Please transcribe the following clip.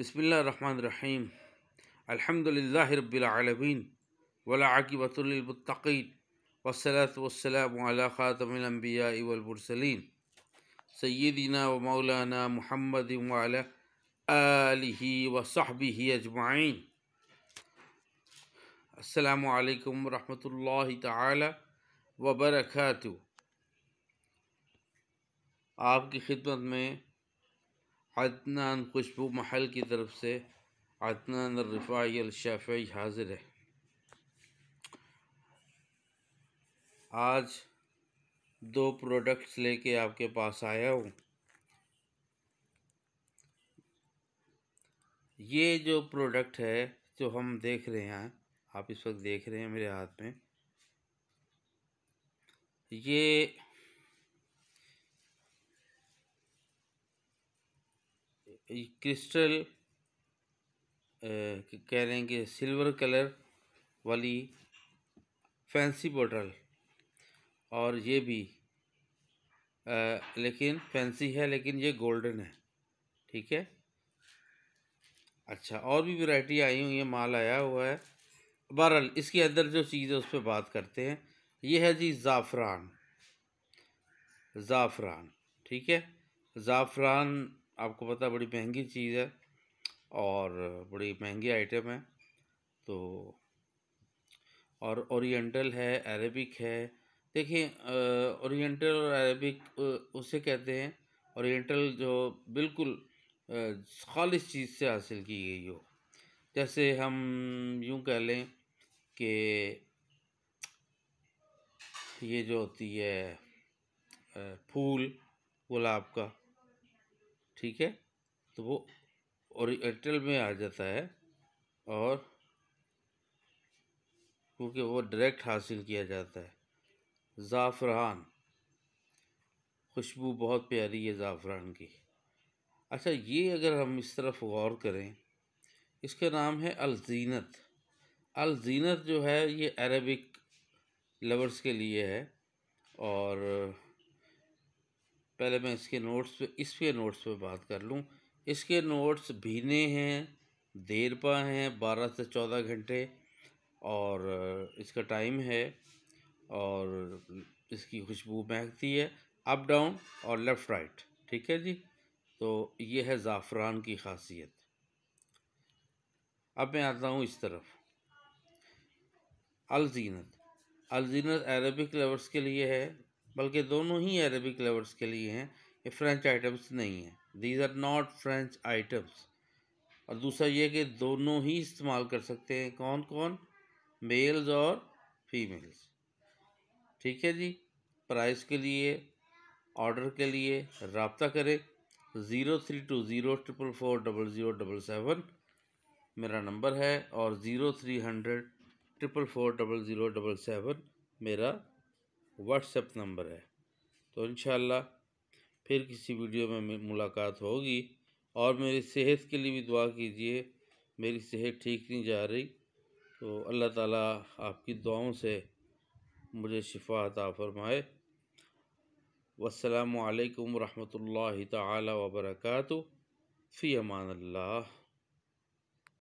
बसमीम अलहमदिल्ला रबालमीन वलाकिबतुलमतकीन वसलत वसलाम ख़ातमबिया वलमरसलिन सैदना व मौलाना महमद वसहबी अजमाइन असलकम वरहल तबरक आपकी खिदमत में अदनान खुशबू महल की तरफ से अदनान रिफाई अलशफ़ हाजिर है आज दो प्रोडक्ट्स लेके आपके पास आया हूँ ये जो प्रोडक्ट है जो हम देख रहे हैं आप इस वक्त देख रहे हैं मेरे हाथ में ये क्रिस्टल कह रहे हैं कि सिल्वर कलर वाली फैंसी बॉटल और ये भी आ, लेकिन फैंसी है लेकिन ये गोल्डन है ठीक है अच्छा और भी वैरायटी आई हुई है माल आया हुआ है बहरहाल इसके अंदर जो चीज़ है उस पर बात करते हैं ये है जी ज़ाफ़रान ज़ाफ़रान ठीक है ज़ाफ़रान आपको पता बड़ी महंगी चीज़ है और बड़ी महंगी आइटम है तो और ओरिएंटल है अरेबिक है देखिए ओरिएंटल और अरेबिक उसे कहते हैं ओरिएंटल जो बिल्कुल खालिश चीज़ से हासिल की गई हो जैसे हम यूँ कह लें कि ये जो होती है फूल गुलाब का ठीक है तो वो एयरटेल में आ जाता है और क्योंकि वो डायरेक्ट हासिल किया जाता है ज़ाफ़रान खुशबू बहुत प्यारी है ज़ाफ़रान की अच्छा ये अगर हम इस तरफ गौर करें इसका नाम है अलजीनत अलजीनत जो है ये अरबिक लवर्स के लिए है और पहले मैं इसके नोट्स पे इसके नोट्स पे बात कर लूँ इसके नोट्स भीने हैं देर पा हैं बारह से चौदह घंटे और इसका टाइम है और इसकी खुशबू महकती है अप डाउन और लेफ़्ट राइट ठीक है जी तो ये है ज़ाफ़रान की खासियत अब मैं आता हूँ इस तरफ अलजीनत अलजीनत अरबिक लवर्स के लिए है बल्कि दोनों ही अरबिक लवर्स के लिए हैं ये फ्रेंच आइटम्स नहीं हैं these are not French items और दूसरा ये कि दोनों ही इस्तेमाल कर सकते हैं कौन कौन मेल्स और फीमेल्स ठीक है जी प्राइस के लिए ऑर्डर के लिए रबता करें zero three two zero triple four double zero double seven मेरा नंबर है और zero three hundred triple four double zero double seven मेरा व्हाट्सएप नंबर है तो इन फिर किसी वीडियो में मुलाकात होगी और मेरी सेहत के लिए भी दुआ कीजिए मेरी सेहत ठीक नहीं जा रही तो अल्लाह ताला आपकी दुआओं से मुझे शिफा अता फरमाए वालकम वरहमल वर्का फ़ी अमान अल्लाह